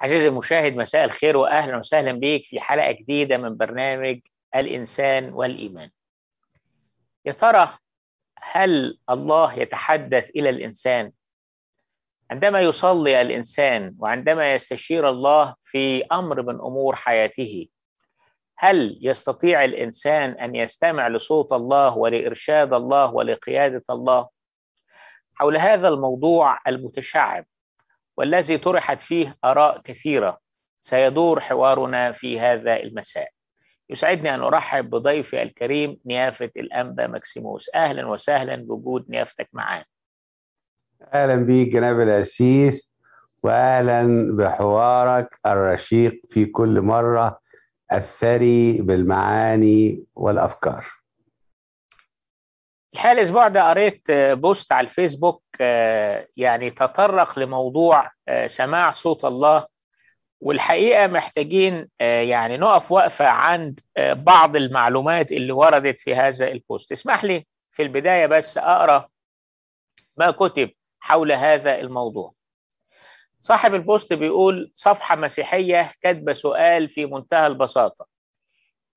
عزيزي المشاهد مساء الخير واهلا وسهلا بيك في حلقه جديده من برنامج الانسان والايمان. يا ترى هل الله يتحدث الى الانسان؟ عندما يصلي الانسان وعندما يستشير الله في امر من امور حياته هل يستطيع الانسان ان يستمع لصوت الله ولارشاد الله ولقياده الله؟ حول هذا الموضوع المتشعب والذي طرحت فيه آراء كثيرة سيدور حوارنا في هذا المساء يسعدني أن أرحب بضيفي الكريم نيافة الأنبا مكسيموس أهلا وسهلا بوجود نيافتك معانا أهلا بك جناب الأسيس وأهلا بحوارك الرشيق في كل مرة الثري بالمعاني والأفكار الحقيقه الاسبوع ده قريت آه، بوست على الفيسبوك آه، يعني تطرق لموضوع آه، سماع صوت الله والحقيقه محتاجين يعني نقف وقفه عند بعض المعلومات اللي وردت في هذا البوست اسمح لي في البدايه بس اقرا ما كتب حول هذا الموضوع صاحب البوست بيقول صفحه مسيحيه كاتبه سؤال في منتهى البساطه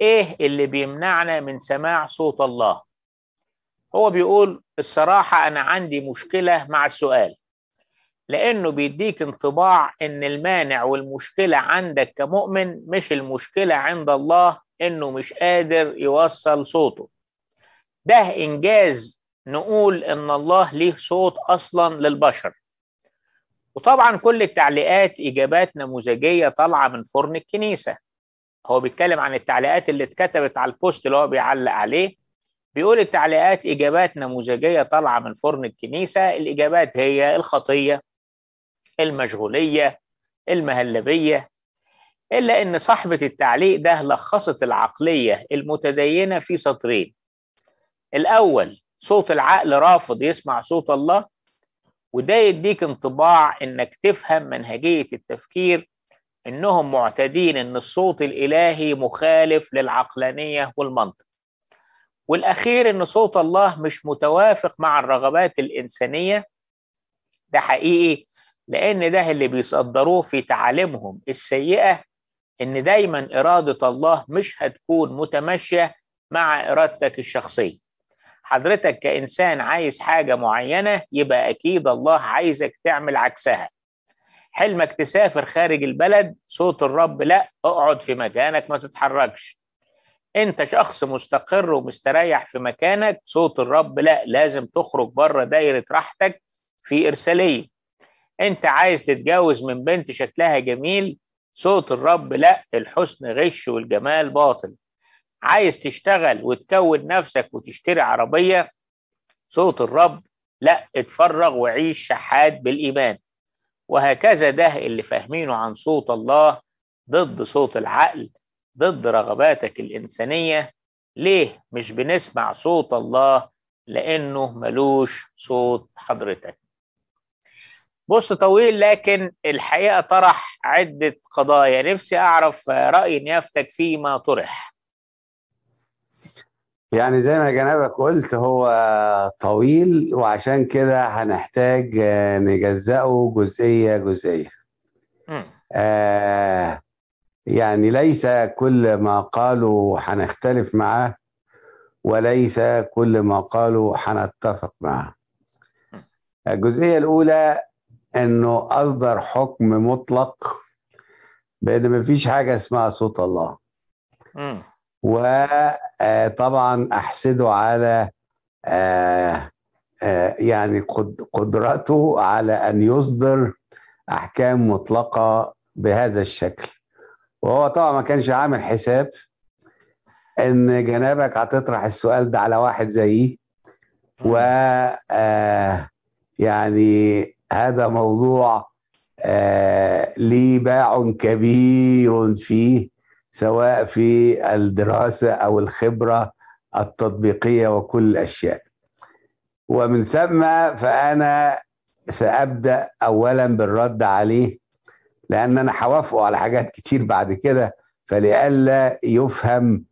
ايه اللي بيمنعنا من سماع صوت الله هو بيقول الصراحة أنا عندي مشكلة مع السؤال لأنه بيديك انطباع إن المانع والمشكلة عندك كمؤمن مش المشكلة عند الله إنه مش قادر يوصل صوته ده إنجاز نقول إن الله ليه صوت أصلا للبشر وطبعا كل التعليقات إجابات نموذجية طالعة من فرن الكنيسة هو بيتكلم عن التعليقات اللي اتكتبت على البوست اللي هو بيعلق عليه بيقول التعليقات إجابات نموذجية طالعة من فرن الكنيسة الإجابات هي الخطية المشغولية المهلبية إلا إن صاحبة التعليق ده لخصت العقلية المتدينة في سطرين الأول صوت العقل رافض يسمع صوت الله وده يديك انطباع إنك تفهم منهجية التفكير إنهم معتادين إن الصوت الإلهي مخالف للعقلانية والمنطق والاخير ان صوت الله مش متوافق مع الرغبات الانسانيه ده حقيقي لان ده اللي بيصدروه في تعاليمهم السيئه ان دايما اراده الله مش هتكون متمشيه مع ارادتك الشخصيه حضرتك كانسان عايز حاجه معينه يبقى اكيد الله عايزك تعمل عكسها حلمك تسافر خارج البلد صوت الرب لا اقعد في مكانك ما تتحركش انت شخص مستقر ومستريح في مكانك صوت الرب لا لازم تخرج بره دايره راحتك في ارساليه انت عايز تتجوز من بنت شكلها جميل صوت الرب لا الحسن غش والجمال باطل عايز تشتغل وتكون نفسك وتشتري عربيه صوت الرب لا اتفرغ وعيش شحاد بالايمان وهكذا ده اللي فاهمينه عن صوت الله ضد صوت العقل ضد رغباتك الإنسانية ليه مش بنسمع صوت الله لأنه ملوش صوت حضرتك بص طويل لكن الحقيقة طرح عدة قضايا نفسي أعرف رأي نيافتك فيما طرح يعني زي ما جنابك قلت هو طويل وعشان كده هنحتاج نجزأه جزئية جزئية آه يعني ليس كل ما قالوا هنختلف معاه وليس كل ما قالوا هنتفق معاه الجزئية الأولى أنه أصدر حكم مطلق بأن ما فيش حاجة اسمها صوت الله وطبعا آه، أحسده على آه، آه، يعني قدرته على أن يصدر أحكام مطلقة بهذا الشكل وهو طبعا ما كانش عامل حساب ان جنابك هتطرح السؤال ده على واحد زيي و آه، يعني هذا موضوع آه، لي باع كبير فيه سواء في الدراسه او الخبره التطبيقيه وكل الاشياء ومن ثم فانا سابدا اولا بالرد عليه لان انا هوافقه على حاجات كتير بعد كده فلئلا يفهم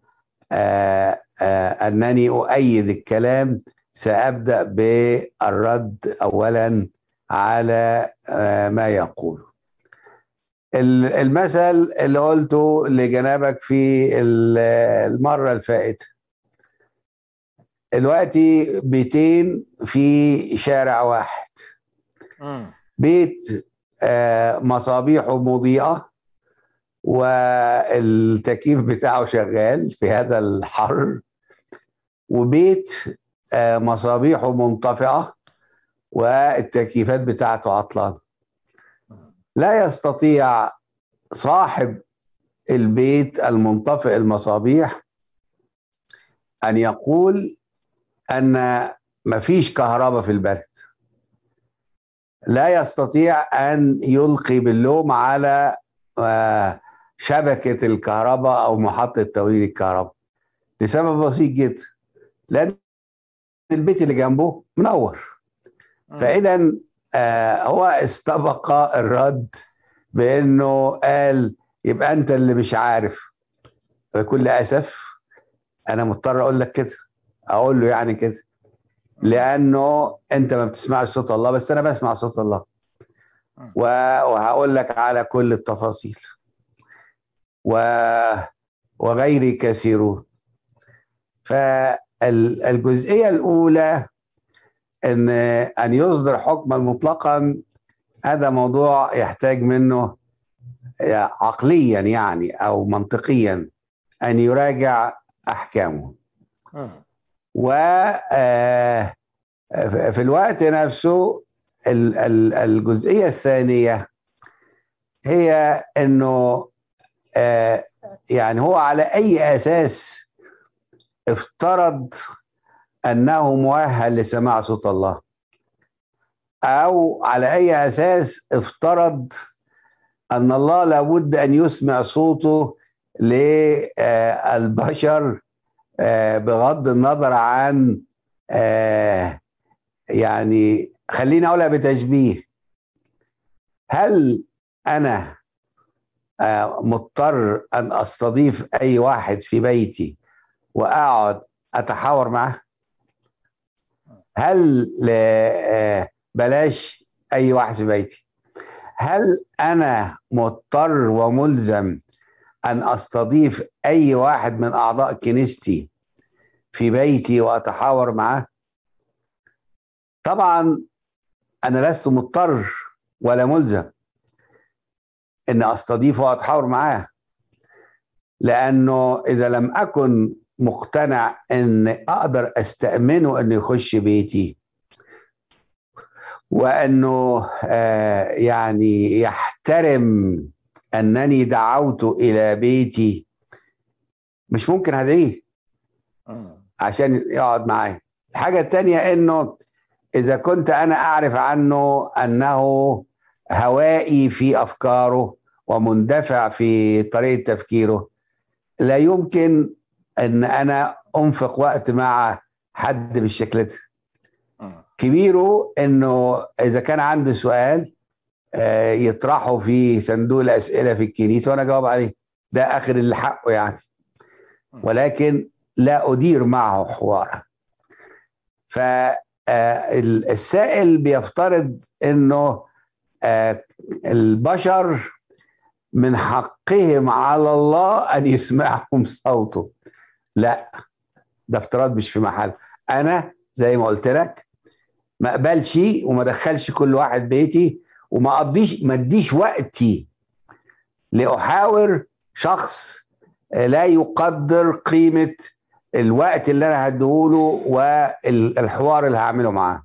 آآ آه، آآ آه، انني اؤيد الكلام سابدا بالرد اولا على آه، ما يقوله المثل اللي قلته لجنابك في المره الفائته دلوقتي بيتين في شارع واحد بيت آه، مصابيحه مضيئه والتكييف بتاعه شغال في هذا الحر وبيت آه، مصابيحه منطفئه والتكييفات بتاعته عطلانه لا يستطيع صاحب البيت المنطفئ المصابيح ان يقول ان مفيش كهرباء في البلد لا يستطيع ان يلقي باللوم على آه، شبكه الكهرباء او محطه توليد الكهرباء لسبب بسيط جدا لان البيت اللي جنبه منور فاذا آه، هو استبق الرد بانه قال يبقى انت اللي مش عارف بكل اسف انا مضطر اقول لك كده اقول له يعني كده لانه انت ما بتسمعش صوت الله بس انا بسمع صوت الله وهقول لك على كل التفاصيل و وغيري كثيرون فالجزئيه الاولى ان ان يصدر حكما مطلقا هذا موضوع يحتاج منه آه، عقليا يعني او منطقيا ان يراجع احكامه و آه، في الوقت نفسه الجزئيه الثانيه هي انه آه، يعني هو على اي اساس افترض انه مؤهل لسماع صوت الله او على اي اساس افترض ان الله لابد ان يسمع صوته للبشر آه، بغض النظر عن آه، يعني خليني اقولها بتشبيه هل انا آه، مضطر ان استضيف اي واحد في بيتي واقعد اتحاور معاه هل بلاش اي واحد في بيتي هل انا مضطر وملزم ان استضيف اي واحد من اعضاء كنيستي في بيتي واتحاور معه طبعا انا لست مضطر ولا ملزم ان استضيفه واتحاور معاه لانه اذا لم اكن مقتنع ان اقدر استامنه انه يخش بيتي وانه آه، يعني يحترم انني دعوته الى بيتي مش ممكن هدعيه آه. عشان يقعد معايا الحاجة التانية انه اذا كنت انا اعرف عنه انه هوائي في افكاره ومندفع في طريقة تفكيره لا يمكن ان انا انفق وقت مع حد بالشكل ده آه. كبيره انه اذا كان عنده سؤال آه، يطرحه في صندوق الاسئله في الكنيسه وانا اجاوب عليه ده اخر اللي حقه يعني آه. ولكن لا أدير معه حوارا فالسائل آه، بيفترض أنه آه، البشر من حقهم على الله أن يسمعهم صوته لا ده افتراض مش في محل أنا زي ما قلت لك ما اقبلش وما ادخلش كل واحد بيتي وما اقضيش ما اديش وقتي لاحاور شخص آه، لا يقدر قيمه الوقت اللي انا هديهوله والحوار اللي هعمله معاه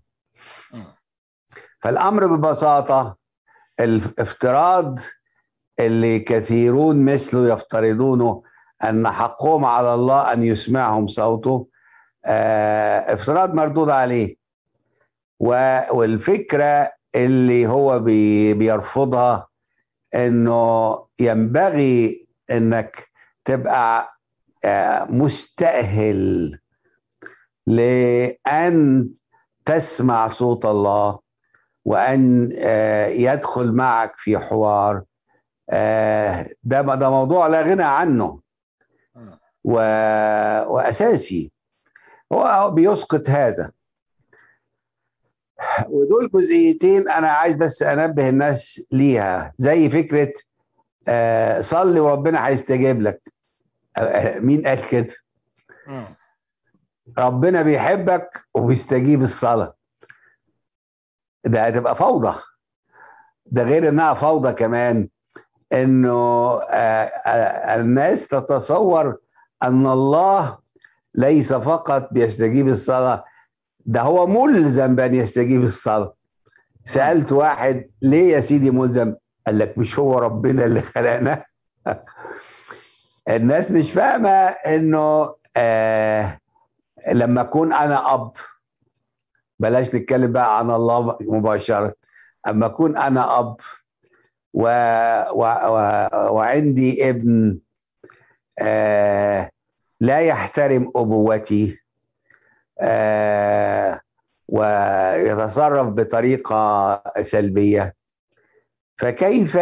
فالامر ببساطه الافتراض اللي كثيرون مثله يفترضونه ان حقهم على الله ان يسمعهم صوته آه، افتراض مردود عليه والفكره اللي هو بيرفضها انه ينبغي انك تبقى مستأهل لأن تسمع صوت الله وأن آه، يدخل معك في حوار آه، ده ده موضوع لا غنى عنه آه. وأساسي هو بيسقط هذا ودول جزئيتين انا عايز بس انبه الناس ليها زي فكره صلي وربنا هيستجيب لك مين قال كده؟ ربنا بيحبك وبيستجيب الصلاة ده هتبقى فوضى ده غير انها فوضى كمان انه آه، آه، الناس تتصور ان الله ليس فقط بيستجيب الصلاة ده هو ملزم بأن يستجيب الصلاة سألت واحد ليه يا سيدي ملزم قال لك مش هو ربنا اللي خلقنا الناس مش فاهمه انه آه لما اكون انا اب بلاش نتكلم بقى عن الله مباشره اما اكون انا اب و... و... و... وعندي ابن آه لا يحترم ابوتي آه ويتصرف بطريقه سلبيه فكيف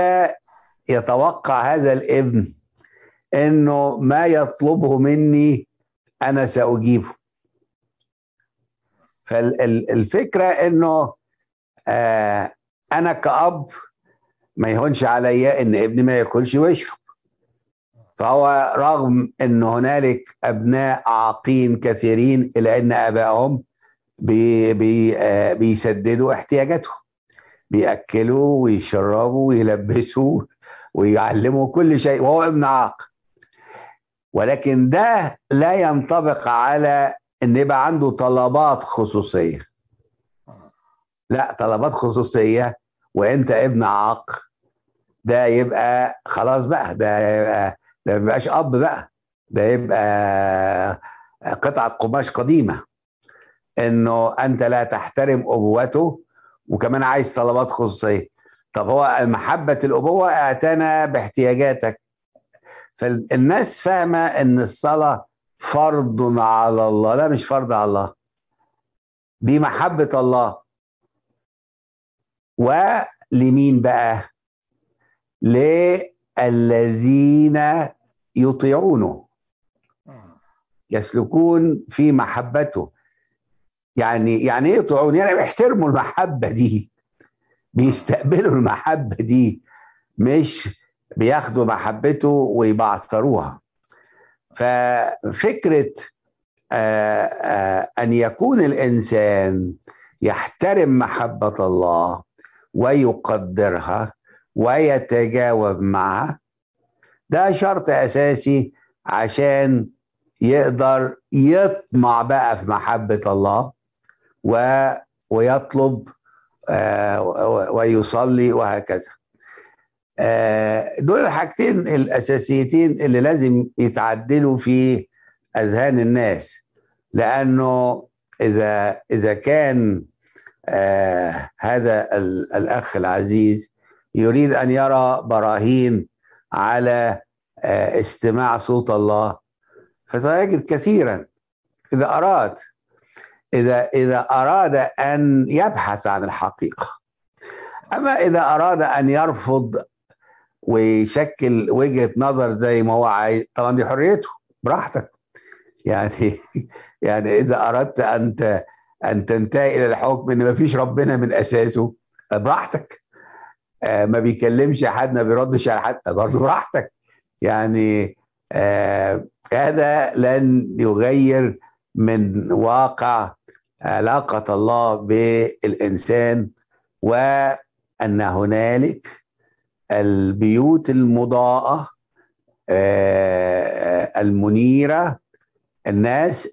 يتوقع هذا الابن انه ما يطلبه مني انا ساجيبه فالفكره انه آه انا كاب ما يهونش عليا ان ابني ما ياكلش ويشرب فهو رغم ان هنالك ابناء عاقين كثيرين الا ان ابائهم بي بي آه بيسددوا احتياجاتهم بياكلوا ويشربوا ويلبسوا ويعلموا كل شيء وهو ابن عاق ولكن ده لا ينطبق على ان يبقى عنده طلبات خصوصيه لا طلبات خصوصيه وانت ابن عاق ده يبقى خلاص بقى ده يبقى ده ما بيبقاش اب بقى ده يبقى قطعه قماش قديمه انه انت لا تحترم ابوته وكمان عايز طلبات خصوصيه طب هو محبه الابوه اعتنى باحتياجاتك فالناس فاهمه ان الصلاه فرض على الله لا مش فرض على الله دي محبه الله ولمين بقى للذين يطيعونه يسلكون في محبته يعني يعني ايه يطيعون يعني بيحترموا المحبه دي بيستقبلوا المحبه دي مش بياخدوا محبته ويبعثروها ففكره آآ آه، آآ آه، ان يكون الانسان يحترم محبه الله ويقدرها ويتجاوب معها ده شرط اساسي عشان يقدر يطمع بقى في محبه الله و ويطلب آه، ويصلي وهكذا آه، دول الحاجتين الاساسيتين اللي لازم يتعدلوا في اذهان الناس لانه اذا اذا كان آه، هذا الاخ العزيز يريد ان يرى براهين على آه، استماع صوت الله فسيجد كثيرا اذا اراد اذا اذا اراد ان يبحث عن الحقيقه اما اذا اراد ان يرفض ويشكل وجهه نظر زي ما هو عايز طبعا دي حريته براحتك يعني يعني اذا اردت ان ان تنتهي الى الحكم ان ما فيش ربنا من اساسه براحتك آه، ما بيكلمش حد ما بيردش على حد برضه براحتك يعني آه، هذا لن يغير من واقع علاقه الله بالانسان وان هنالك البيوت المضاءة آه، المنيرة الناس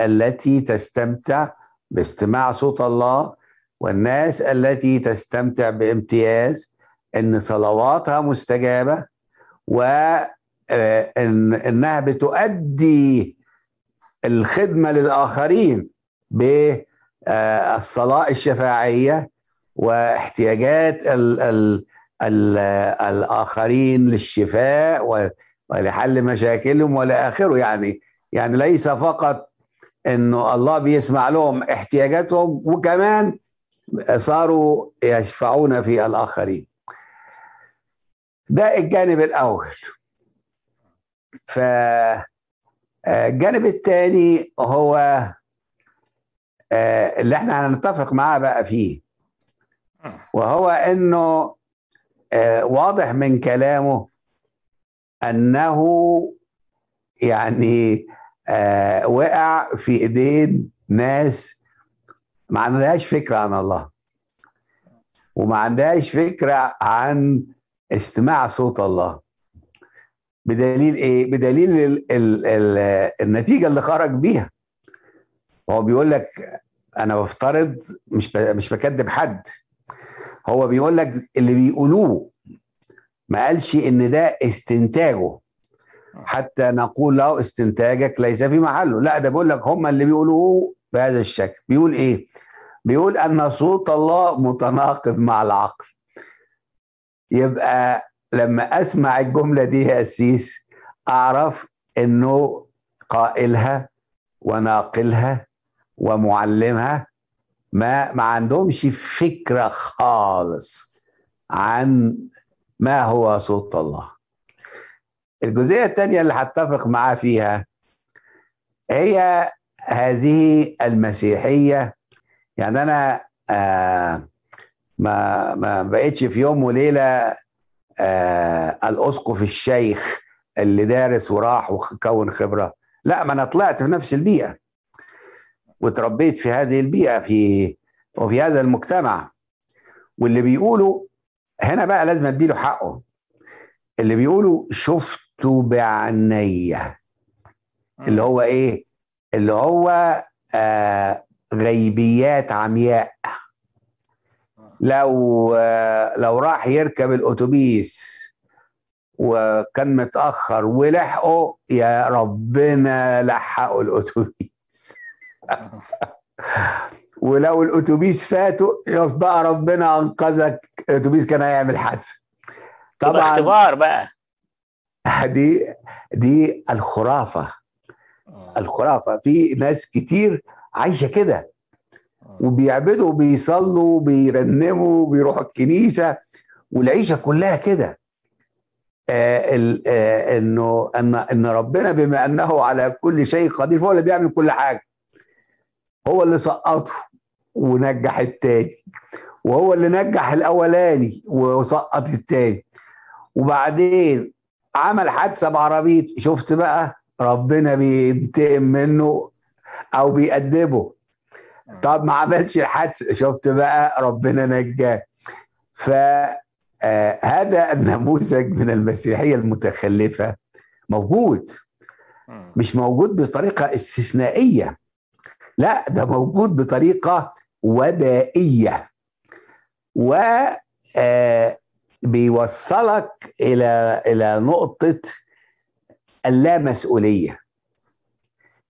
التي تستمتع باستماع صوت الله والناس التي تستمتع بامتياز ان صلواتها مستجابه وان آه، انها بتؤدي الخدمه للاخرين بالصلاه آه، الشفاعيه واحتياجات ال ال الآخرين للشفاء ولحل مشاكلهم ولا آخره يعني يعني ليس فقط انه الله بيسمع لهم احتياجاتهم وكمان صاروا يشفعون في الاخرين ده الجانب الاول ف الجانب الثاني هو آه، اللي احنا هنتفق معاه بقى فيه وهو انه آه، واضح من كلامه انه يعني آه، وقع في ايدين ناس ما عندهاش فكره عن الله وما عندهاش فكره عن استماع صوت الله بدليل ايه بدليل الـ الـ الـ النتيجه اللي خرج بيها هو بيقول لك انا بفترض مش مش بكذب حد هو بيقول لك اللي بيقولوه ما قالش ان ده استنتاجه حتى نقول له استنتاجك ليس في محله لا ده بيقول لك هم اللي بيقولوه بهذا الشكل بيقول ايه بيقول ان صوت الله متناقض مع العقل يبقى لما اسمع الجمله دي يا اسيس اعرف انه قائلها وناقلها ومعلمها ما ما عندهمش فكره خالص عن ما هو صوت الله الجزئيه الثانيه اللي هتفق معاه فيها هي هذه المسيحيه يعني انا آه ما ما بقتش في يوم وليله آه الاسقف الشيخ اللي دارس وراح وكون خبره لا ما انا طلعت في نفس البيئه وتربيت في هذه البيئه في وفي هذا المجتمع واللي بيقولوا هنا بقى لازم اديله حقه اللي بيقولوا شفته بعينيا اللي هو ايه اللي هو آه غيبيات عمياء لو آه لو راح يركب الاتوبيس وكان متاخر ولحقه يا ربنا لحقه الاتوبيس ولو الاتوبيس فاته بقى ربنا انقذك الاتوبيس كان هيعمل حادثه طبعا اختبار بقى دي دي الخرافه آه. الخرافه في ناس كتير عايشه كده آه. وبيعبدوا وبيصلوا وبيرنموا وبيروحوا الكنيسه والعيشه كلها كده آه آه انه ان ان ربنا بما انه على كل شيء قدير فهو اللي بيعمل كل حاجه هو اللي سقطه ونجح التاني وهو اللي نجح الاولاني وسقط التاني وبعدين عمل حادثه بعربيته شفت بقى ربنا بينتقم منه او بيأدبه طب ما عملش الحادثه شفت بقى ربنا نجاه فهذا آه، النموذج من المسيحيه المتخلفه موجود مش موجود بطريقه استثنائيه لا ده موجود بطريقه وبائيه و آه، بيوصلك الى الى نقطه اللامسؤوليه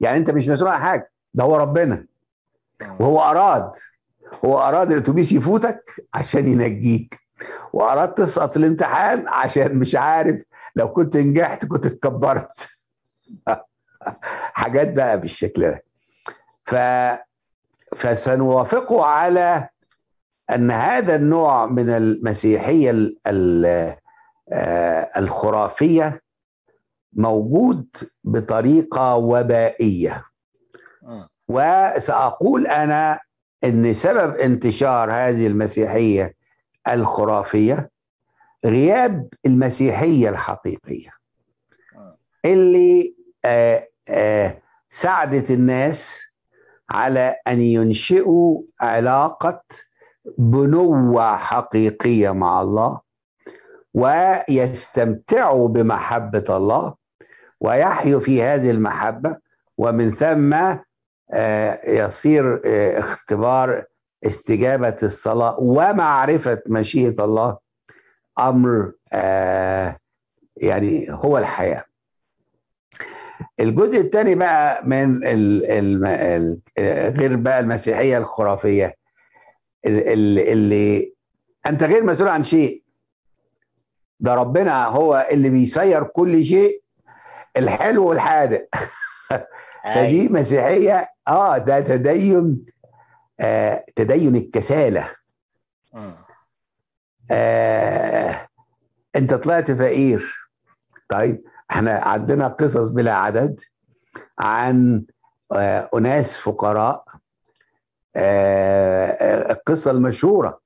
يعني انت مش مسؤول عن حاجه ده هو ربنا وهو اراد هو اراد الاتوبيس يفوتك عشان ينجيك واراد تسقط الامتحان عشان مش عارف لو كنت نجحت كنت اتكبرت حاجات بقى بالشكل ده ف فسنوافقه على ان هذا النوع من المسيحيه ال ال آه، الخرافيه موجود بطريقه وبائيه آه. وساقول انا ان سبب انتشار هذه المسيحيه الخرافيه غياب المسيحيه الحقيقيه آه. اللي ساعدت الناس على ان ينشئوا علاقه بنوه حقيقيه مع الله ويستمتعوا بمحبه الله ويحيوا في هذه المحبه ومن ثم آه، يصير آه، اختبار استجابه الصلاه ومعرفه مشيئه الله امر آه، يعني هو الحياه الجزء الثاني بقى من الـ الـ الـ غير بقى المسيحيه الخرافيه اللي, اللي انت غير مسؤول عن شيء ده ربنا هو اللي بيسير كل شيء الحلو والحادق فدي أيوة. مسيحيه اه ده تدين آه تدين الكساله آه انت طلعت فقير طيب احنا عندنا قصص بلا عدد عن آه، اناس فقراء آه، القصه المشهوره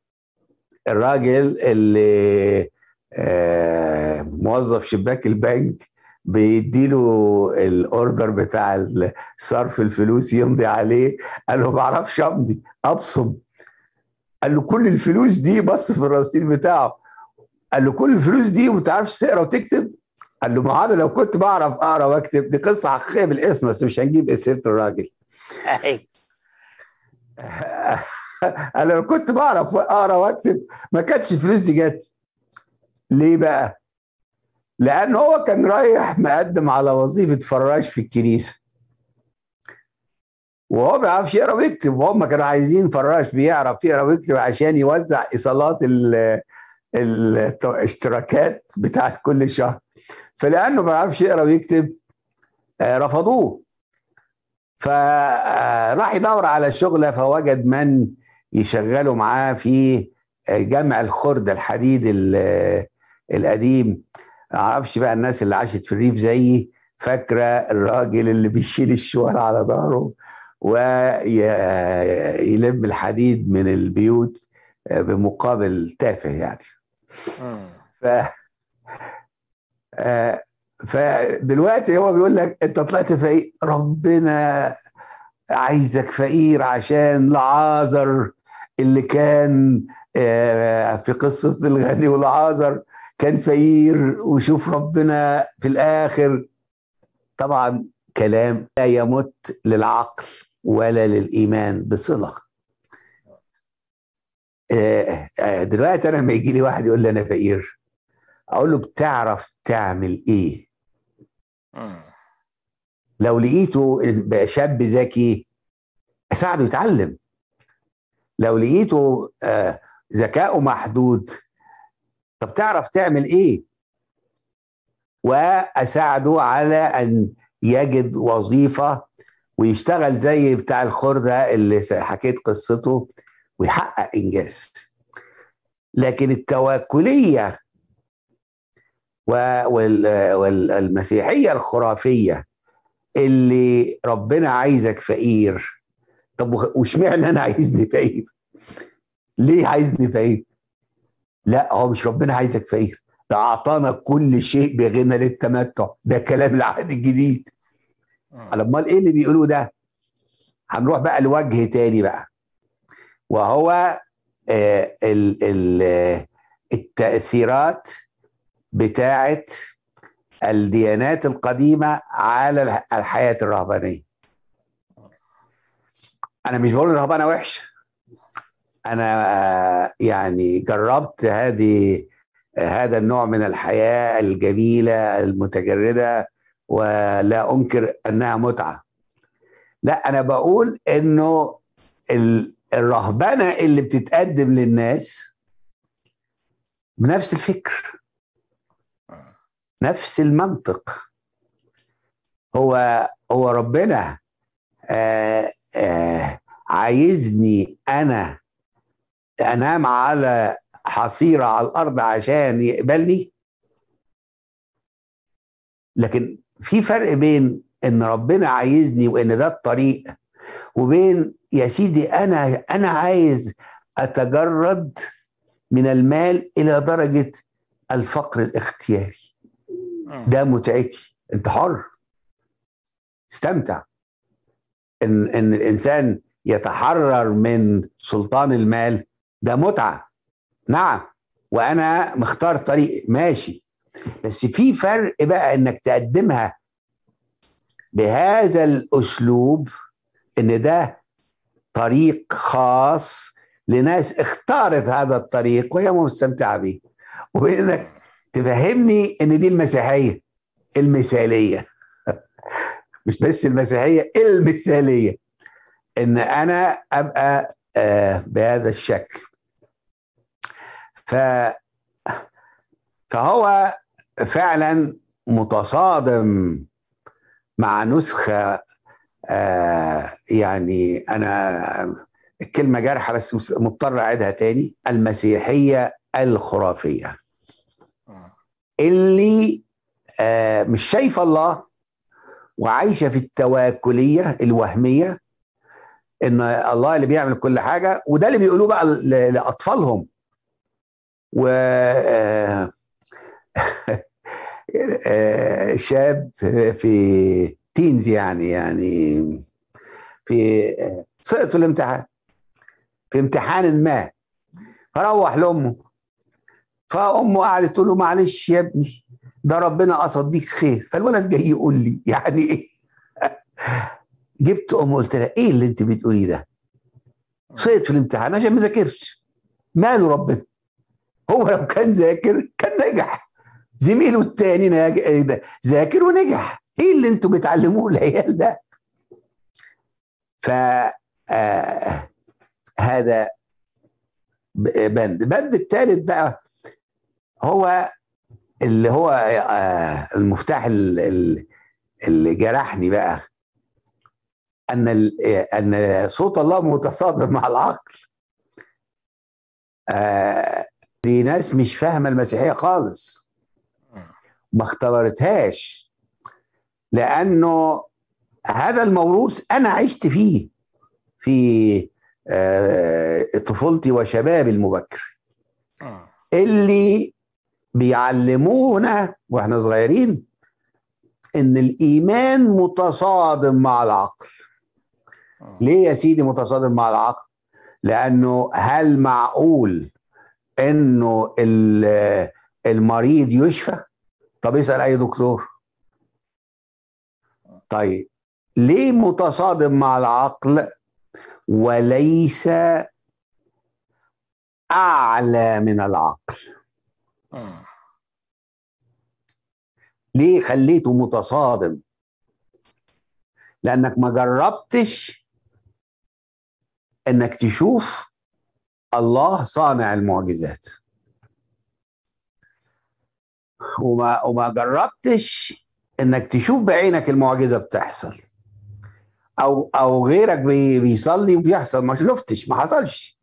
الراجل اللي آه، موظف شباك البنك بيديله الاوردر بتاع صرف الفلوس يمضي عليه قال له ما اعرفش امضي ابصم قال له كل الفلوس دي بص في الرصيد بتاعه قال له كل الفلوس دي وما تعرفش تقرا وتكتب قال له ما انا لو كنت بعرف اقرا واكتب دي قصه حقيقيه بالاسم بس مش هنجيب سيره الراجل قال لو كنت بعرف اقرا واكتب ما كانتش الفلوس دي جت ليه بقى؟ لان هو كان رايح مقدم على وظيفه فراش في الكنيسه وهو ما بيعرفش يقرا ويكتب وهم كانوا عايزين فراش بيعرف يقرا ويكتب عشان يوزع ايصالات الاشتراكات بتاعت كل شهر فلانه ما بيعرفش يقرا ويكتب آه، رفضوه فراح آه، يدور على شغله فوجد من يشغله معاه في آه، جمع الخرد الحديد القديم معرفش بقى الناس اللي عاشت في الريف زيي فاكره الراجل اللي بيشيل الشوال على ظهره ويلم الحديد من البيوت بمقابل تافه يعني ف آه، فدلوقتي هو بيقول لك انت طلعت فقير ربنا عايزك فقير عشان لعازر اللي كان آه، في قصة الغني والعازر كان فقير وشوف ربنا في الآخر طبعا كلام لا يمت للعقل ولا للإيمان بصلة آه، آه، دلوقتي انا لما يجي لي واحد يقول لي انا فقير اقول له بتعرف تعمل ايه لو لقيته شاب ذكي اساعده يتعلم لو لقيته آه، ذكائه محدود طب تعرف تعمل ايه واساعده على ان يجد وظيفه ويشتغل زي بتاع الخرده اللي حكيت قصته ويحقق انجاز لكن التوكليه والمسيحيه الخرافيه اللي ربنا عايزك فقير طب واشمعنى انا عايزني فقير؟ ليه عايزني فقير؟ لا هو مش ربنا عايزك فقير ده اعطانا كل شيء بغنى للتمتع ده كلام العهد الجديد امال ايه اللي بيقولوه ده؟ هنروح بقى لوجه تاني بقى وهو آه، التأثيرات بتاعة الديانات القديمة على الحياة الرهبانية أنا مش بقول الرهبانة وحشة أنا آه، يعني جربت هذه هذا النوع من الحياة الجميلة المتجردة ولا أنكر أنها متعة لا أنا بقول أنه ال الرهبنه اللي بتتقدم للناس بنفس الفكر نفس المنطق هو هو ربنا آآ آه، آآ آه، عايزني انا انام على حصيره على الارض عشان يقبلني لكن في فرق بين ان ربنا عايزني وان ده الطريق وبين يا سيدي انا انا عايز اتجرد من المال الى درجه الفقر الاختياري ده متعتي انت حر استمتع ان ان الانسان يتحرر من سلطان المال ده متعه نعم وانا مختار طريق ماشي بس في فرق بقى انك تقدمها بهذا الاسلوب ان ده طريق خاص لناس اختارت هذا الطريق وهي مستمتعه بيه وبانك تفهمني ان دي المسيحيه المثاليه مش بس المسيحيه المثاليه ان انا ابقى آه بهذا الشكل ف فهو فعلا متصادم مع نسخه آه، يعني انا الكلمه جارحه بس مضطر اعيدها تاني المسيحيه الخرافيه آه. اللي آه، مش شايفه الله وعايشه في التواكليه الوهميه ان الله اللي بيعمل كل حاجه وده اللي بيقولوه بقى لاطفالهم و شاب في تينز يعني يعني في سقط في الامتحان في امتحان ما فروح لامه فامه قعدت تقول له معلش يا ابني ده ربنا قصد بيك خير فالولد جاي يقول لي يعني ايه جبت امه قلت لها ايه اللي انت بتقوليه ده سقط في الامتحان عشان ما ذاكرش ماله ربنا هو لو كان ذاكر كان نجح زميله التاني إيه ذاكر ونجح ايه اللي انتوا بتعلموه العيال ده ف آه، هذا بند البند الثالث بقى هو اللي هو آه، المفتاح اللي جرحني بقى ان ان صوت الله متصادم مع العقل آه، دي ناس مش فاهمه المسيحيه خالص ما اختبرتهاش لانه هذا الموروث انا عشت فيه في آه، طفولتي وشبابي المبكر آه. اللي بيعلمونا واحنا صغيرين ان الايمان متصادم مع العقل آه. ليه يا سيدي متصادم مع العقل لانه هل معقول انه المريض يشفى طب اسال اي دكتور طيب ليه متصادم مع العقل وليس أعلى من العقل ليه خليته متصادم لأنك ما جربتش أنك تشوف الله صانع المعجزات وما وما جربتش انك تشوف بعينك المعجزه بتحصل او او غيرك بيصلي وبيحصل ما شفتش ما حصلش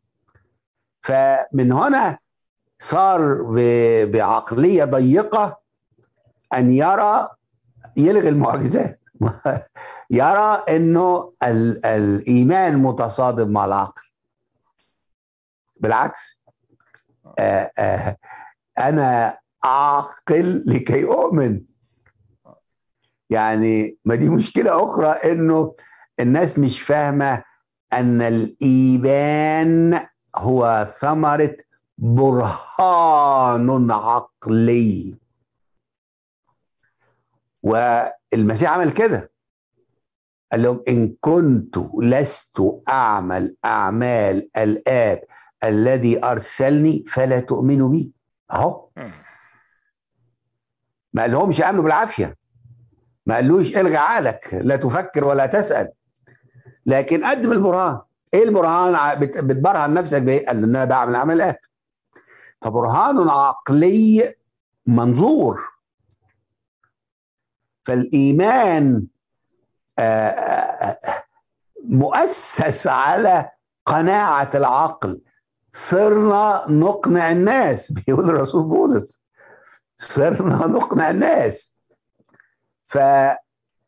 فمن هنا صار بعقليه ضيقه ان يرى يلغي المعجزات يرى انه الايمان متصادم مع العقل بالعكس آآ آه، آآ آه، انا اعقل لكي اؤمن يعني ما دي مشكله اخرى انه الناس مش فاهمه ان الايمان هو ثمره برهان عقلي والمسيح عمل كده قال لهم ان كنت لست اعمل اعمال الاب الذي ارسلني فلا تؤمنوا بي اهو ما قالهمش امنوا بالعافيه ما قالوش الغي عقلك لا تفكر ولا تسال لكن قدم البرهان ايه البرهان بتبرهن نفسك بايه؟ قال ان انا بعمل عمل فبرهان عقلي منظور فالايمان آه، آه، آه، مؤسس على قناعه العقل صرنا نقنع الناس بيقول الرسول بولس صرنا نقنع الناس ف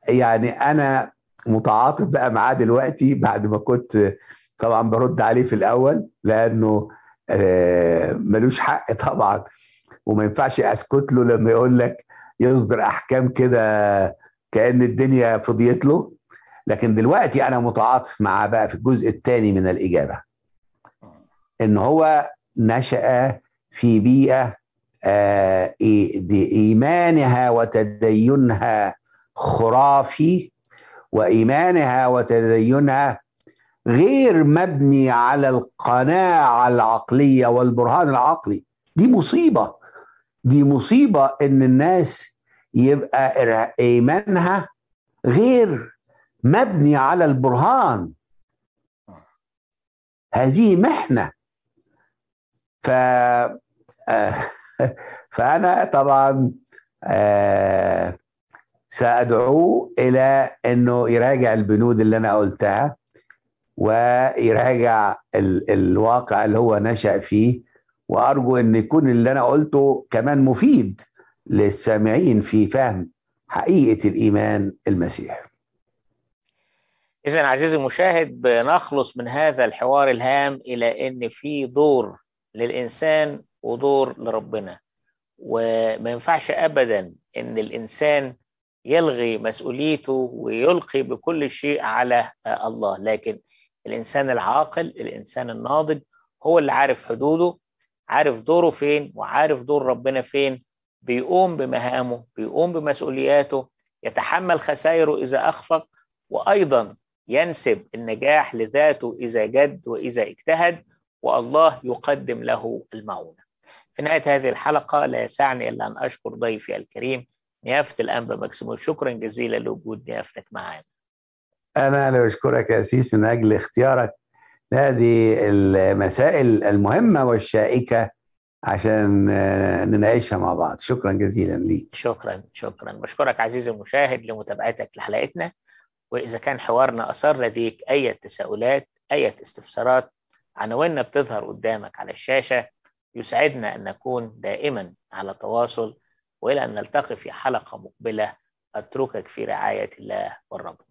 يعني انا متعاطف بقى معاه دلوقتي بعد ما كنت طبعا برد عليه في الاول لانه آه، ملوش حق طبعا وما ينفعش اسكت له لما يقول لك يصدر احكام كده كان الدنيا فضيت له لكن دلوقتي انا متعاطف معاه بقى في الجزء الثاني من الاجابه ان هو نشا في بيئه آه، إيمانها وتدينها خرافي وإيمانها وتدينها غير مبني على القناعة العقلية والبرهان العقلي دي مصيبة دي مصيبة إن الناس يبقى إيمانها غير مبني على البرهان هذه محنة ف آه فأنا طبعا آه، سأدعوه إلى أنه يراجع البنود اللي أنا قلتها ويراجع ال الواقع اللي هو نشأ فيه وأرجو أن يكون اللي أنا قلته كمان مفيد للسامعين في فهم حقيقة الإيمان المسيحي إذا عزيزي المشاهد بنخلص من هذا الحوار الهام إلى أن في دور للإنسان ودور لربنا وما ينفعش ابدا ان الانسان يلغي مسؤوليته ويلقي بكل شيء على الله لكن الانسان العاقل الانسان الناضج هو اللي عارف حدوده عارف دوره فين وعارف دور ربنا فين بيقوم بمهامه بيقوم بمسؤولياته يتحمل خسائره اذا اخفق وايضا ينسب النجاح لذاته اذا جد واذا اجتهد والله يقدم له المعونه في نهاية هذه الحلقة لا يسعني إلا أن أشكر ضيفي الكريم نيافة الأنبا ماكسيمو شكرا جزيلا لوجود نيافتك معنا أنا انا بشكرك يا أسيس من أجل اختيارك لهذه المسائل المهمة والشائكة عشان آه، نناقشها مع بعض شكرا جزيلا ليك شكرا شكرا بشكرك عزيزي المشاهد لمتابعتك لحلقتنا وإذا كان حوارنا أثار لديك أي تساؤلات أي استفسارات عناويننا بتظهر قدامك على الشاشة يسعدنا أن نكون دائما على تواصل وإلى أن نلتقي في حلقة مقبلة أتركك في رعاية الله والرب